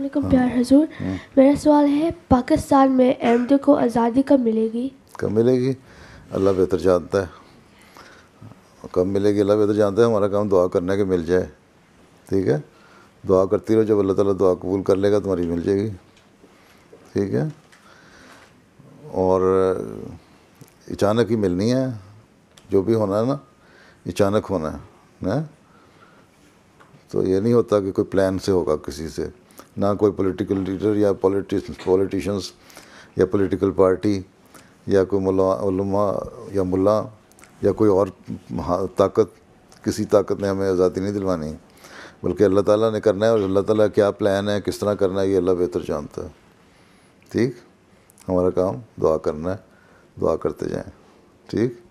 अलैक्म हाँ। प्यार हजूर हाँ। मेरा सवाल है पाकिस्तान में अहमद को आज़ादी कब मिलेगी कब मिलेगी अल्लाह बेहतर जानता है कब मिलेगी अल्लाह बेहतर जानता है हमारा काम दुआ करने के मिल जाए ठीक है दुआ करती रहो जब अल्लाह ताला दुआ कबूल कर लेगा तुम्हारी मिल जाएगी ठीक है और अचानक ही मिलनी है जो भी होना है ना अचानक होना है ना तो ये नहीं होता कि कोई प्लान से होगा किसी से ना कोई पॉलिटिकल लीडर या पॉलिटिस या पॉलिटिकल पार्टी या कोई मुल्ला या मुला या कोई और ताकत किसी ताकत ने हमें आज़ादी नहीं दिलवानी बल्कि अल्लाह ताला ने करना है और अल्लाह ताला क्या प्लान है किस तरह करना है ये अल्लाह बेहतर जानता है ठीक हमारा काम दुआ करना है दुआ करते जाएं ठीक